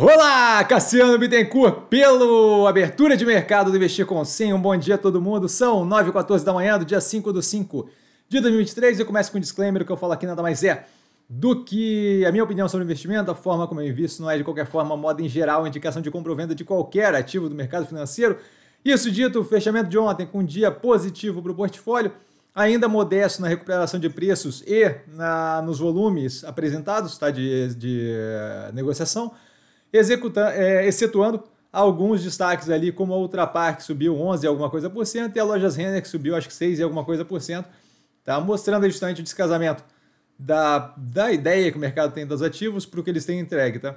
Olá, Cassiano Bittencourt, pelo Abertura de Mercado do Investir com 100. Um bom dia a todo mundo. São 9 e 14 da manhã do dia 5 do 5 de 2023. Eu começo com um disclaimer: o que eu falo aqui nada mais é do que a minha opinião sobre investimento, a forma como eu invisto não é de qualquer forma moda em geral, indicação de compra ou venda de qualquer ativo do mercado financeiro. Isso dito, o fechamento de ontem com um dia positivo para o portfólio, ainda modesto na recuperação de preços e na, nos volumes apresentados tá, de, de eh, negociação executando, é, excetuando alguns destaques ali, como a Ultrapar, que subiu 11 alguma coisa por cento, e a Lojas Renner, que subiu acho que 6 e alguma coisa por cento. Tá? Mostrando justamente o descasamento da, da ideia que o mercado tem dos ativos para o que eles têm entregue. Tá?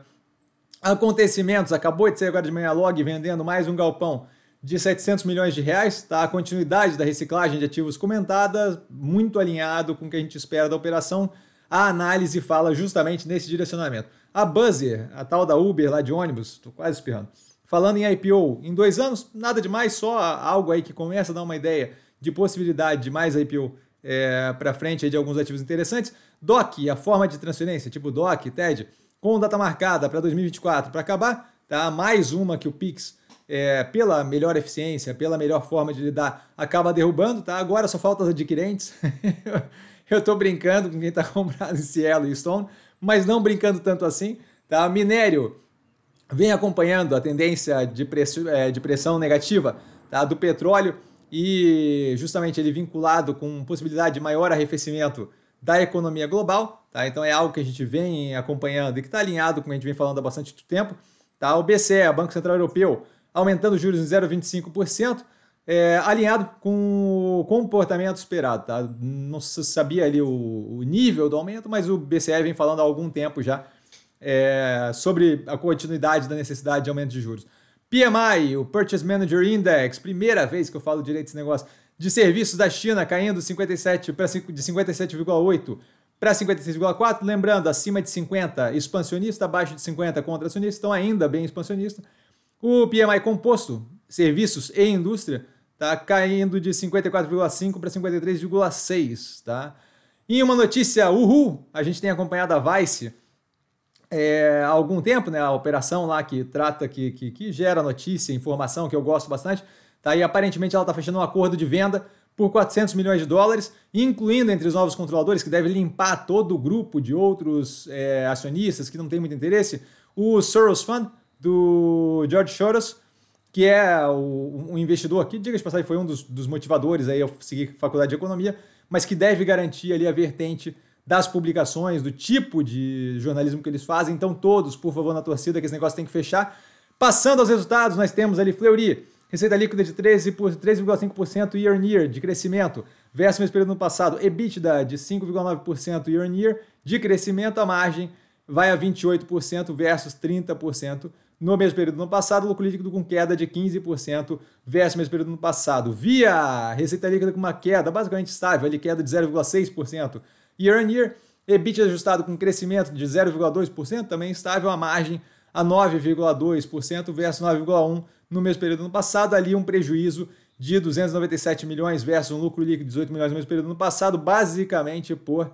Acontecimentos, acabou de sair agora de manhã a Log vendendo mais um galpão de 700 milhões de reais, tá? A continuidade da reciclagem de ativos comentada, muito alinhado com o que a gente espera da operação a análise fala justamente nesse direcionamento. A Buzzer, a tal da Uber lá de ônibus, estou quase espirrando, falando em IPO em dois anos, nada demais, só algo aí que começa a dar uma ideia de possibilidade de mais IPO é, para frente de alguns ativos interessantes. DOC, a forma de transferência, tipo DOC, TED, com data marcada para 2024 para acabar, tá? mais uma que o Pix é, pela melhor eficiência, pela melhor forma de lidar, acaba derrubando, tá? Agora só falta os adquirentes. eu estou brincando com quem está comprado em Cielo e Stone, mas não brincando tanto assim, tá? Minério vem acompanhando a tendência de, preço, é, de pressão negativa tá? do petróleo e justamente ele vinculado com possibilidade de maior arrefecimento da economia global, tá? Então é algo que a gente vem acompanhando e que está alinhado com o que a gente vem falando há bastante tempo, tá? O BCE, Banco Central Europeu, aumentando os juros em 0,25%, é, alinhado com o comportamento esperado. Tá? Não se sabia ali o, o, nível do aumento, mas o BCE vem falando há algum tempo já é, sobre a continuidade da necessidade de aumento de juros. PMI, o Purchase Manager Index, primeira vez que eu falo direito esse negócio, de serviços da China caindo 57 pra, de 57,8 para 56,4, lembrando, acima de 50 expansionista, abaixo de 50 contracionista, então ainda bem expansionista. O PMI composto, serviços e indústria, está caindo de 54,5 para 53,6, tá? E uma notícia, uhul, a gente tem acompanhado a Vice é, há algum tempo, né? A operação lá que trata, que, que, que gera notícia, informação, que eu gosto bastante, tá? E aparentemente ela está fechando um acordo de venda por 400 milhões de dólares, incluindo entre os novos controladores, que deve limpar todo o grupo de outros é, acionistas que não tem muito interesse, o Soros Fund, do George Soros, que é o, um investidor aqui, diga de passagem, foi um dos, dos motivadores aí eu seguir faculdade de economia, mas que deve garantir ali a vertente das publicações, do tipo de jornalismo que eles fazem. Então, todos, por favor, na torcida, que esse negócio tem que fechar. Passando aos resultados, nós temos ali Fleury, receita líquida de 13,5% year on year de crescimento, versus o mesmo período no passado, EBITDA de 5,9% year on year de crescimento, a margem vai a 28% versus 30% no mesmo período do ano passado, lucro líquido com queda de 15% versus o mesmo período do ano passado. Via, receita líquida com uma queda basicamente estável, ali queda de 0,6% year on year, EBIT ajustado com crescimento de 0,2%, também estável a margem a 9,2% versus 9,1% no mesmo período do ano passado, ali um prejuízo de 297 milhões versus um lucro líquido de 18 milhões no mesmo período do ano passado, basicamente por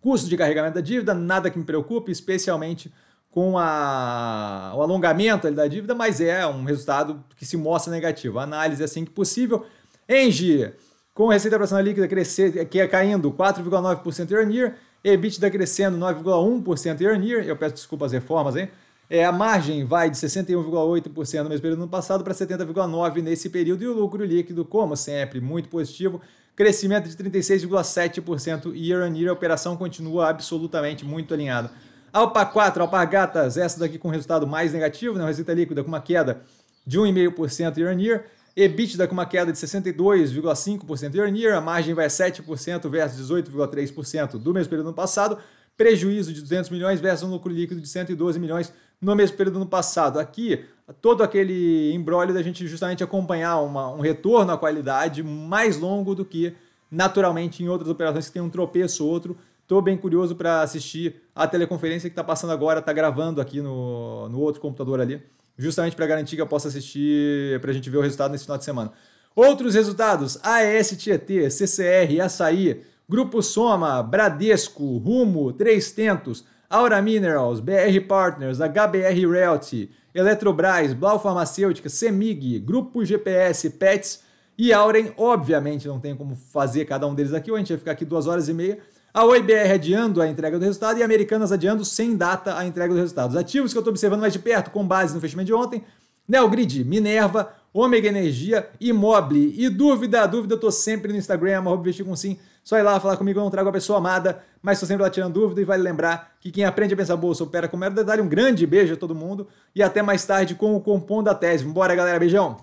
custo de carregamento da dívida, nada que me preocupe, especialmente com a, o alongamento da dívida, mas é um resultado que se mostra negativo. A análise é assim que possível. Engie, com receita operacional líquida crescer, que é caindo 4,9% year on year, EBITDA crescendo 9,1% year on year, eu peço desculpas as reformas, hein? É, a margem vai de 61,8% no mesmo período do ano passado para 70,9% nesse período, e o lucro líquido, como sempre, muito positivo, crescimento de 36,7% year on year, a operação continua absolutamente muito alinhada Alpa 4, Alpargatas, essa daqui com resultado mais negativo, né? Receita líquida com uma queda de 1,5% year on year. EBITDA com uma queda de 62,5% year on year. A margem vai 7% versus 18,3% do mesmo período do ano passado. Prejuízo de 200 milhões versus um lucro líquido de 112 milhões no mesmo período do ano passado. Aqui, todo aquele embrólio da gente justamente acompanhar uma, um retorno à qualidade mais longo do que naturalmente em outras operações que tem um tropeço ou outro Estou bem curioso para assistir a teleconferência que está passando agora, está gravando aqui no, no outro computador ali, justamente para garantir que eu possa assistir, para a gente ver o resultado nesse final de semana. Outros resultados: AES CCR, Açaí, Grupo Soma, Bradesco, Rumo, Três Tentos, Aura Minerals, BR Partners, HBR Realty, Eletrobras, Blau Farmacêutica, Semig, Grupo GPS, Pets e Auren. Obviamente não tem como fazer cada um deles aqui, ou a gente vai ficar aqui duas horas e meia a OIBR adiando a entrega do resultado e Americanas adiando sem data a entrega dos resultados. Ativos que eu estou observando mais de perto, com base no fechamento de ontem, Neogrid, Minerva, Ômega Energia, Mobile. E dúvida, dúvida, eu tô sempre no Instagram, investir com sim. Só ir lá falar comigo, eu não trago a pessoa amada, mas estou sempre lá tirando dúvida e vale lembrar que quem aprende a pensar bolsa opera com mero detalhe. Um grande beijo a todo mundo e até mais tarde com o Compondo da Tese. Bora, galera, beijão!